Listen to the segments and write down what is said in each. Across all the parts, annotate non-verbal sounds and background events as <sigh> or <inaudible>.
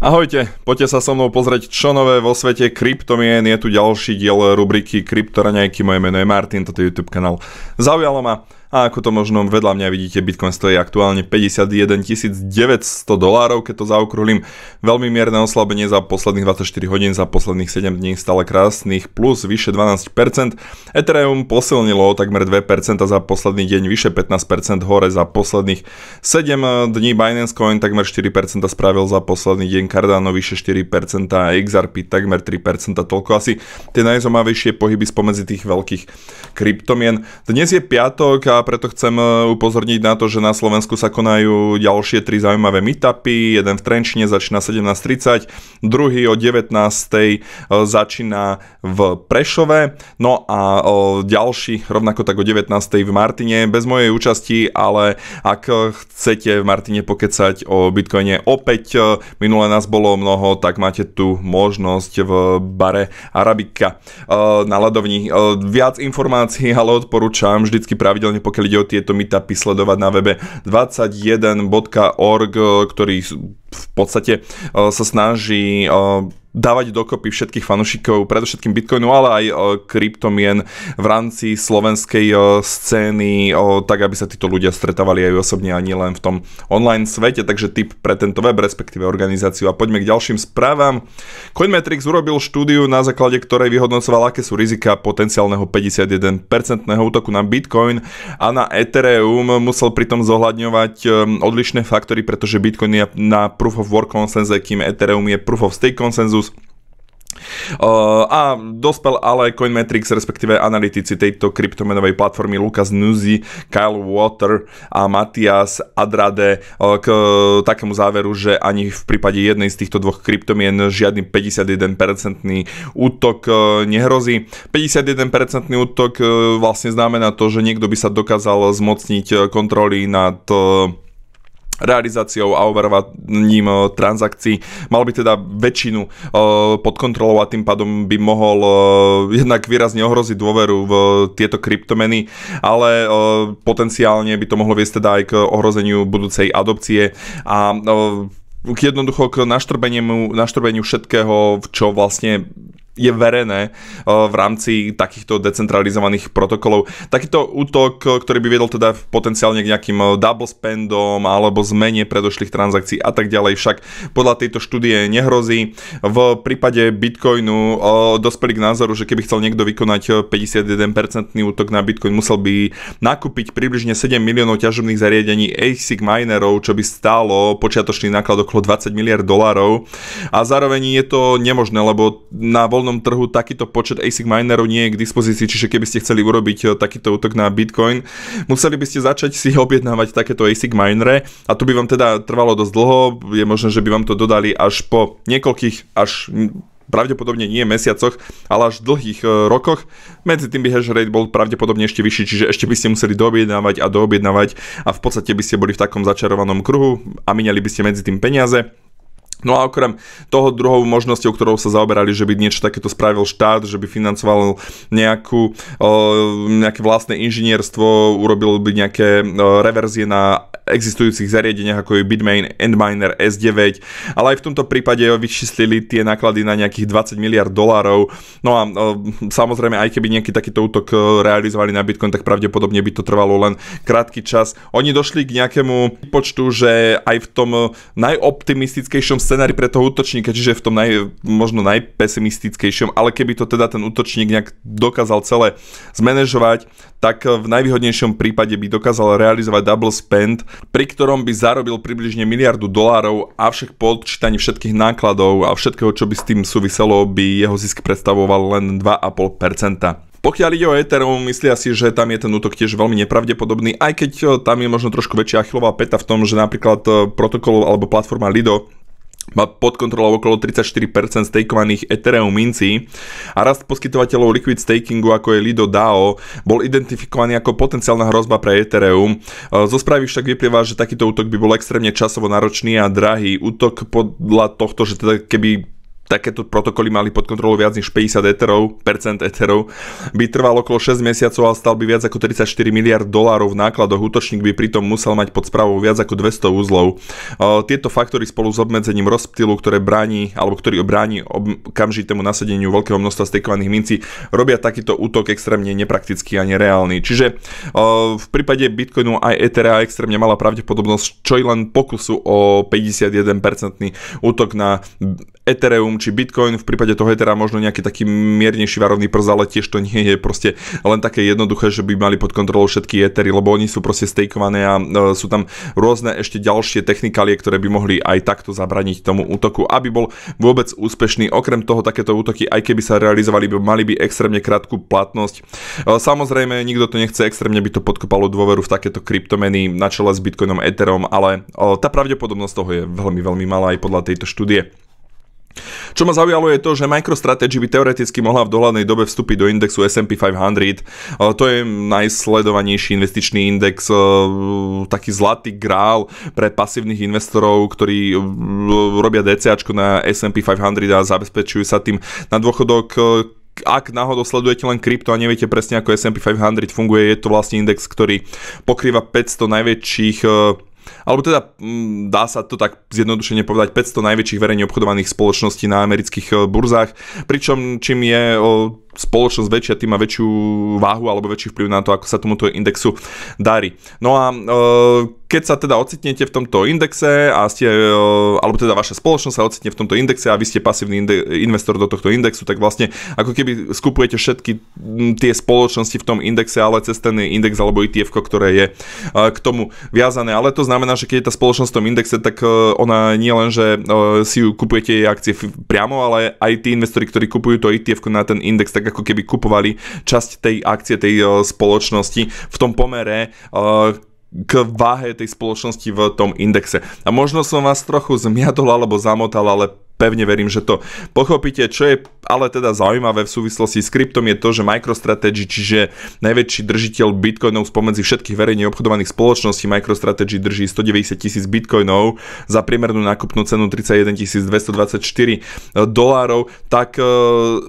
Ahojte, poďte sa so mnou pozrieť, čo nové vo svete kryptomien. Je tu ďalší diel rubriky Kryptoraňajky, moje meno je Martin, toto je YouTube kanál. Zaujalo ma, a ako to možno vedľa mňa vidíte, Bitcoin stojí aktuálne 51 900 dolárov, keď to zaokrúhlim. Veľmi mierne oslabenie za posledných 24 hodín, za posledných 7 dní stále krásnych plus vyše 12%. Ethereum posilnilo o takmer 2% za posledný deň, vyše 15% hore za posledných 7 dní. Binance Coin takmer 4% spravil za posledný deň, Cardano vyše 4%, XRP takmer 3%, toľko asi tie najzomavejšie pohyby spomedzi tých veľkých kryptomien. Dnes je piatok a preto chcem e, upozorniť na to, že na Slovensku sa konajú ďalšie tri zaujímavé meetupy. Jeden v Trenčine začína 17.30, druhý o 19.00 e, začína v Prešove, no a e, ďalší rovnako tak o 19.00 v Martine, bez mojej účasti, ale ak chcete v Martine pokecať o Bitcoine opäť, minule nás bolo mnoho, tak máte tu možnosť v bare Arabika na ľadovni. Viac informácií, ale odporúčam vždycky pravidelne pokiaľ ide o tieto meetupy, sledovať na webe 21.org, ktorý v podstate eh, sa snaží eh, dávať dokopy všetkých fanúšikov, predovšetkým Bitcoinu, ale aj e, kryptomien v rámci slovenskej e, scény, tak aby sa títo ľudia stretávali aj osobne a nie len v tom online svete. Takže tip pre tento web, respektíve organizáciu. A poďme k ďalším správam. Coinmetrics urobil štúdiu, na základe ktorej vyhodnocoval, aké sú rizika potenciálneho 51-percentného útoku na Bitcoin a na Ethereum. Musel pritom zohľadňovať e, odlišné faktory, pretože Bitcoin je na Proof of Work konsenze, kým Ethereum je Proof of Stake konsenzu konsenzus. Uh, a dospel ale CoinMetrics, respektíve analytici tejto kryptomenovej platformy Lukas Nuzi, Kyle Water a Matias Adrade uh, k uh, takému záveru, že ani v prípade jednej z týchto dvoch kryptomien žiadny 51-percentný útok nehrozí. 51-percentný útok vlastne znamená to, že niekto by sa dokázal zmocniť kontroly nad realizáciou a overovaním e, transakcií. Mal by teda väčšinu e, pod kontrolou a tým pádom by mohol e, jednak výrazne ohroziť dôveru v tieto kryptomeny, ale potenciálne by to mohlo viesť teda aj k ohrozeniu budúcej adopcie a k jednoducho k naštrbeniu, naštrbeniu všetkého, čo vlastne je verené eh, v rámci takýchto decentralizovaných protokolov. Takýto útok, eh, ktorý by viedol teda potenciálne k nejakým eh, double spendom alebo zmene predošlých transakcií a tak ďalej, však podľa tejto štúdie nehrozí. V prípade Bitcoinu dospeli k názoru, že keby chcel niekto vykonať 51 útok na Bitcoin, musel by nakúpiť približne 7 miliónov ťažobných zariadení ASIC minerov, čo by stálo počiatočný náklad okolo 20 miliard dolárov. A zároveň je to nemožné, lebo na voľnom voľnom trhu takýto počet ASIC minerov nie je k dispozícii, čiže keby ste chceli urobiť e, takýto útok na Bitcoin, museli by ste začať si <laughs> objednávať takéto ASIC minere a tu by vám teda trvalo dosť dlho, je možné, že by vám to dodali až po niekoľkých, až pravdepodobne nie mesiacoch, ale až dlhých e, rokoch. Medzi tým by hash rate bol pravdepodobne ešte vyšší, čiže ešte by ste museli doobjednávať a doobjednávať a v podstate by ste boli v takom začarovanom kruhu a minali by ste medzi tým peniaze No a okrem toho druhou možnosťou, ktorou sa zaoberali, že by niečo takéto spravil štát, že by financoval nejakú, eh, nejaké vlastné inžinierstvo, urobil by nejaké eh, reverzie na existujúcich zariadeniach ako je Bitmain, Endminer, S9, ale aj v tomto prípade vyčíslili tie náklady na nejakých 20 miliard dolárov. No a samozrejme, aj keby nejaký takýto útok e, realizovali na Bitcoin, tak pravdepodobne by to trvalo len krátky čas. Oni došli k nejakému počtu, že aj v tom e, najoptimistickejšom scenári pre toho útočníka, čiže v tom naj, možno najpesimistickejšom, ale keby to teda ten útočník nejak dokázal celé zmanéžovať, tak e, v najvýhodnejšom prípade by dokázal realizovať double spend pri ktorom by zarobil približne miliardu dolárov, avšak po odčítaní všetkých nákladov a všetkého, čo by s tým súviselo, by jeho zisk predstavoval len 2,5%. Pokiaľ ide o Ethereum, myslia si, že tam je ten útok tiež veľmi nepravdepodobný, aj keď eh, tam je možno trošku väčšia achilová peta v tom, že napríklad eh, protokol alebo platforma Lido má pod kontrolou okolo 34% stakeovaných Ethereum minci a rast poskytovateľov liquid stakingu ako je Lido DAO bol identifikovaný ako potenciálna hrozba pre Ethereum. E, zo správy však vyplýva, že takýto útok by bol extrémne časovo náročný a drahý. Útok podľa tohto, že teda keby takéto protokoly mali pod kontrolou viac než 50 eterov, percent eterov, by trval okolo 6 mesiacov a stal by viac ako 34 miliard dolárov v nákladoch. Útočník by pritom musel mať pod správou viac ako 200 úzlov. E, tieto faktory spolu s obmedzením rozptylu, ktoré bráni, alebo ktorý obráni okamžitému nasadeniu veľkého množstva stekovaných mincí, robia takýto útok extrémne nepraktický a nereálny. Čiže e, v prípade Bitcoinu aj Ethera extrémne mala pravdepodobnosť čo i len pokusu o 51% útok na Ethereum, či Bitcoin, v prípade toho teda možno nejaký taký miernejší varovný prz, ale tiež to nie je proste len také jednoduché, že by mali pod kontrolou všetky etery, lebo oni sú proste stakeované a e, sú tam rôzne ešte ďalšie technikálie, ktoré by mohli aj takto zabraniť tomu útoku, aby bol vôbec úspešný. Okrem toho, takéto útoky, aj keby sa realizovali, by mali by extrémne krátku platnosť. E, samozrejme, nikto to nechce, extrémne by to podkopalo dôveru v takéto kryptomeny na čele s Bitcoinom, Etherom, ale e, tá pravdepodobnosť toho je veľmi, veľmi malá aj podľa tejto štúdie. Čo ma zaujalo je to, že MicroStrategy by teoreticky mohla v dohľadnej dobe vstúpiť do indexu S&P 500. To je najsledovanejší investičný index, e, taký zlatý grál pre pasívnych investorov, ktorí e, robia DCAčko na S&P 500 a zabezpečujú sa tým na dôchodok e, ak náhodou sledujete len krypto a neviete presne ako S&P 500 funguje, je to vlastne index, ktorý pokrýva 500 najväčších alebo teda mm, dá sa to tak zjednodušene povedať 500 najväčších verejne obchodovaných spoločností na amerických e, burzách, pričom čím je spoločnosť väčšia, tým má väčšiu váhu alebo väčší vplyv na to, ako sa tomuto indexu darí. No a e, keď sa teda ocitnete v tomto indexe a ste, e, alebo teda vaša spoločnosť sa ocitne v tomto indexe a vy ste pasívny investor do tohto indexu, tak vlastne ako keby skupujete všetky tie spoločnosti v tom indexe, ale cez ten index alebo ETF, ktoré je e, k tomu viazané. Ale to znamená, že keď je tá spoločnosť v tom indexe, tak ona nie len, že si ju kupujete jej akcie priamo, ale aj tí investori, ktorí kupujú to ETF na ten index, tak ako keby kupovali časť tej akcie tej e, spoločnosti v tom pomere, e, k váhe tej spoločnosti v tom indexe. A možno som vás trochu zmiadol alebo zamotal, ale pevne verím, že to pochopíte. Čo je ale teda zaujímavé v súvislosti s kryptom je to, že MicroStrategy, čiže najväčší držiteľ bitcoinov spomedzi všetkých verejne obchodovaných spoločností, MicroStrategy drží 190 tisíc bitcoinov za priemernú nákupnú cenu 31 224 e, dolárov, tak e,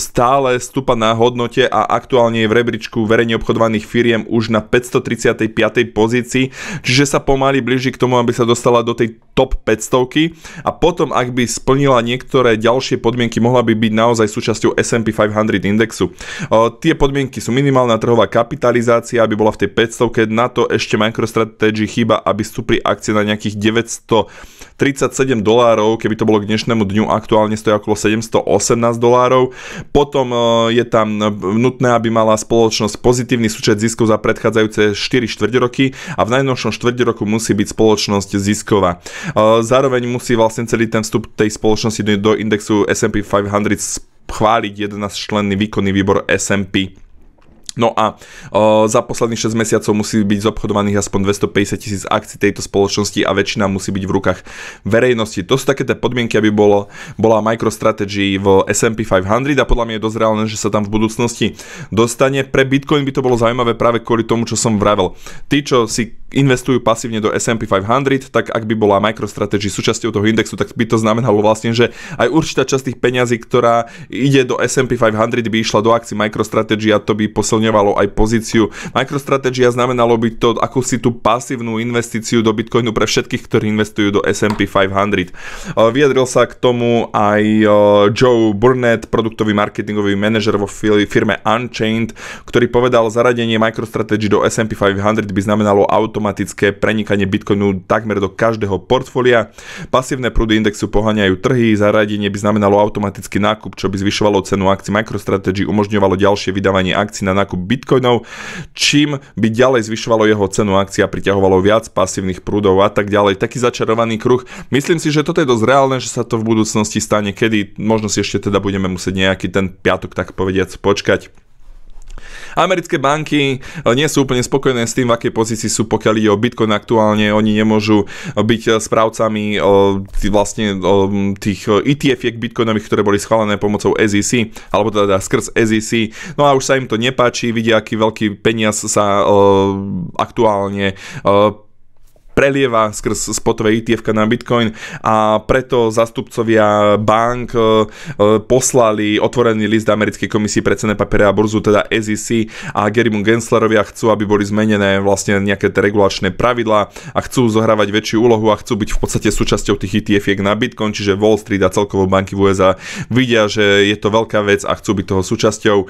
stále stúpa na hodnote a aktuálne je v rebríčku verejne obchodovaných firiem už na 535. pozícii, čiže sa pomaly blíži k tomu, aby sa dostala do tej top 500 a potom, ak by splnila nie niektoré ďalšie podmienky mohla by byť naozaj súčasťou S&P 500 indexu. E, tie podmienky sú minimálna trhová kapitalizácia, aby bola v tej 500, na to ešte MicroStrategy chýba, aby vstúpli akcie na nejakých 937 dolárov, keby to bolo k dnešnému dňu, aktuálne stojí okolo 718 dolárov. Potom e, je tam nutné, aby mala spoločnosť pozitívny súčet ziskov za predchádzajúce 4 štvrť roky a v najnovšom štvrť roku musí byť spoločnosť zisková. E, zároveň musí vlastne celý ten vstup tej spoločnosti uvedený do indexu S&P 500 schváliť 11-členný výkonný výbor S&P. No a o, za posledných 6 mesiacov musí byť zobchodovaných aspoň 250 tisíc akcií tejto spoločnosti a väčšina musí byť v rukách verejnosti. To sú také tie podmienky, aby bolo, bola MicroStrategy v S&P 500 a podľa mňa je dosť reálne, že sa tam v budúcnosti dostane. Pre Bitcoin by to bolo zaujímavé práve kvôli tomu, čo som vravel. Tí, čo si investujú pasívne do S&P 500, tak ak by bola MicroStrategy súčasťou toho indexu, tak by to znamenalo vlastne, že aj určitá časť tých peňazí, ktorá ide do S&P 500, by išla do akcií MicroStrategy a to by posilňovalo aj pozíciu MicroStrategy a znamenalo by to akúsi tú pasívnu investíciu do Bitcoinu pre všetkých, ktorí investujú do S&P 500. E, vyjadril sa k tomu aj e, Joe Burnett, produktový marketingový manažer vo firme Unchained, ktorý povedal, zaradenie MicroStrategy do S&P 500 by znamenalo auto automatické prenikanie Bitcoinu takmer do každého portfólia. Pasívne prúdy indexu poháňajú trhy, zaradenie by znamenalo automatický nákup, čo by zvyšovalo cenu akcií MicroStrategy, umožňovalo ďalšie vydávanie akcií na nákup Bitcoinov, čím by ďalej zvyšovalo jeho cenu akcií a priťahovalo viac pasívnych prúdov a tak ďalej. Taký začarovaný kruh. Myslím si, že toto je dosť reálne, že sa to v budúcnosti stane, kedy možno si ešte teda budeme musieť nejaký ten piatok, tak povediac, počkať. Americké banky eh, nie sú úplne spokojné s tým, v akej pozícii sú, pokiaľ ide o Bitcoin aktuálne. Oni nemôžu eh, byť eh, správcami vlastne tých ETF-iek e bitcoinových, ktoré boli schválené pomocou SEC, alebo teda skrz SEC. No a už sa im to nepáči, vidia, aký veľký peniaz sa aktuálne prelieva skrz spotové ETF na Bitcoin a preto zastupcovia bank e, e, poslali otvorený list americkej komisii pre cené papiere a burzu, teda SEC a Garymu Genslerovia chcú, aby boli zmenené vlastne nejaké regulačné pravidlá a chcú zohrávať väčšiu úlohu a chcú byť v podstate súčasťou tých etf na Bitcoin, čiže Wall Street a celkovo banky v USA vidia, že je to veľká vec a chcú byť toho súčasťou. E,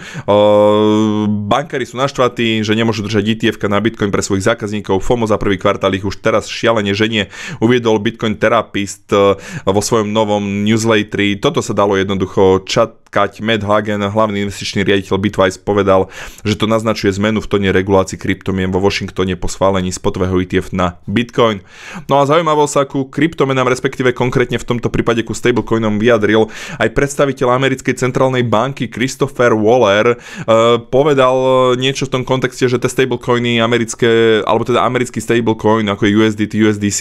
bankári sú naštvatí, že nemôžu držať etf na Bitcoin pre svojich zákazníkov. FOMO za prvý kvartál ich už teraz teraz šialene ženie, uviedol Bitcoin terapist eh, vo svojom novom newsletteri. Toto sa dalo jednoducho čatkať. Matt Hagen, hlavný investičný riaditeľ Bitwise, povedal, že to naznačuje zmenu v tone regulácii kryptomien vo Washingtone po schválení spotového ETF na Bitcoin. No a zaujímavo sa ku kryptomenám, respektíve konkrétne v tomto prípade ku stablecoinom vyjadril aj predstaviteľ americkej centrálnej banky Christopher Waller. E, povedal eh, niečo v tom kontexte, že tie stablecoiny americké, alebo teda americký stablecoin ako je US USDT, USDC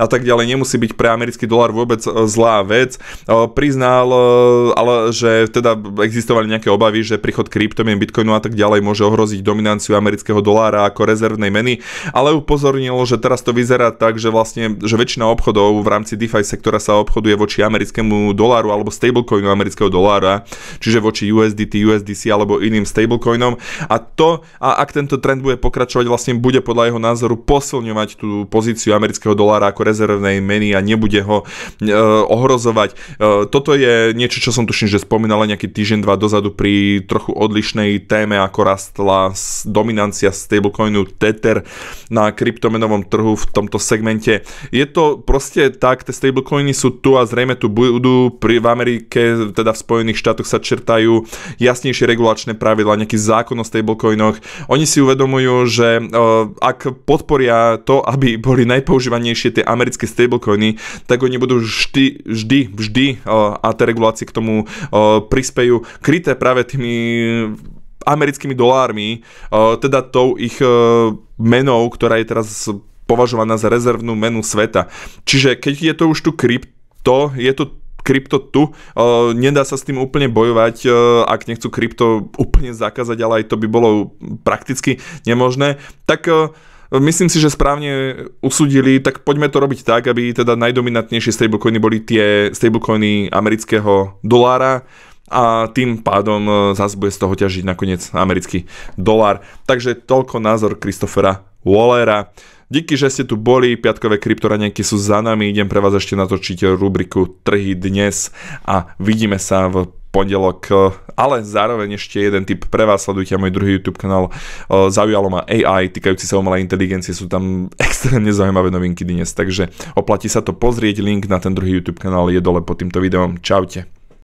a tak ďalej. Nemusí byť pre americký dolar vôbec e, zlá vec. E, priznal, e, ale že teda existovali nejaké obavy, že príchod kryptomien, bitcoinu a tak ďalej môže ohroziť dominanciu amerického dolára ako rezervnej meny, ale upozornil, že teraz to vyzerá tak, že vlastne že väčšina obchodov v rámci DeFi sektora sa obchoduje voči americkému doláru alebo stablecoinu amerického dolára, čiže voči USDT, USDC alebo iným stablecoinom a to, a ak tento trend bude pokračovať, vlastne bude podľa jeho názoru posilňovať tú pozíciu pozíciu amerického dolára ako rezervnej meny a nebude ho e, ohrozovať. E, toto je niečo, čo som tuším, že spomínala nejaký týždeň, dva dozadu pri trochu odlišnej téme, ako rastla dominancia stablecoinu Tether na kryptomenovom trhu v tomto segmente. Je to proste tak, tie stablecoiny sú tu a zrejme tu budú pri, v Amerike, teda v Spojených štátoch sa čertajú jasnejšie regulačné pravidla, nejaký zákon o stablecoinoch. Oni si uvedomujú, že e, ak podporia to, aby boli najpoužívanejšie tie americké stablecoiny, tak oni budú vždy, vždy, vždy a tie regulácie k tomu prispejú kryté práve tými americkými dolármi, teda tou ich menou, ktorá je teraz považovaná za rezervnú menu sveta. Čiže keď je to už tu krypto, je to krypto tu. nedá sa s tým úplne bojovať, ak nechcú krypto úplne zakázať, ale aj to by bolo prakticky nemožné. Tak myslím si, že správne usudili, tak poďme to robiť tak, aby teda najdominantnejšie stablecoiny boli tie stablecoiny amerického dolára, a tým pádom e, zase bude z toho ťažiť nakoniec americký dolár. Takže toľko názor Kristofera Wallera. Díky, že ste tu boli, piatkové kryptoranenky sú za nami, idem pre vás ešte natočiť rubriku Trhy dnes a vidíme sa v pondelok, e, ale zároveň ešte jeden tip pre vás, sledujte môj druhý YouTube kanál, e, zaujalo ma AI, týkajúci sa umelej inteligencie, sú tam <laughs> extrémne zaujímavé novinky dnes, takže oplatí sa to pozrieť, link na ten druhý YouTube kanál je dole pod týmto videom, čaute.